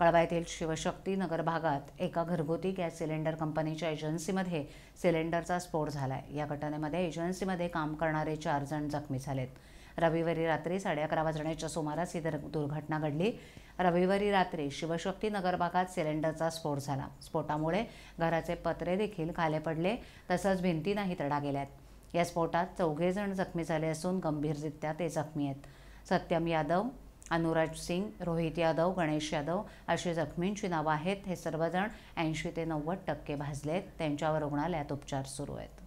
कळवा येथील नगर भागात एका घरगुती गॅस सिलेंडर कंपनीच्या एजन्सीमध्ये सिलेंडरचा स्फोट झाला आहे या घटनेमध्ये एजन्सीमध्ये काम करणारे चार जण जखमी झालेत रविवारी रात्री साडे अकरा वाजण्याच्या सुमारास ही दुर्घटना घडली रविवारी रात्री शिवशक्ती नगर भागात सिलेंडरचा स्फोट झाला स्फोटामुळे घराचे पत्रे देखील खाले पडले तसंच भिंती नाही तडा गेल्यात या स्फोटात चौघे जण जखमी झाले असून गंभीररित्या ते जखमी आहेत सत्यम यादव अनुराज सिंग रोहित यादव गणेश यादव अशी जखमींची नावं आहेत हे सर्वजण ऐंशी ते नव्वद टक्के भाजले आहेत त्यांच्यावर रुग्णालयात उपचार सुरू आहेत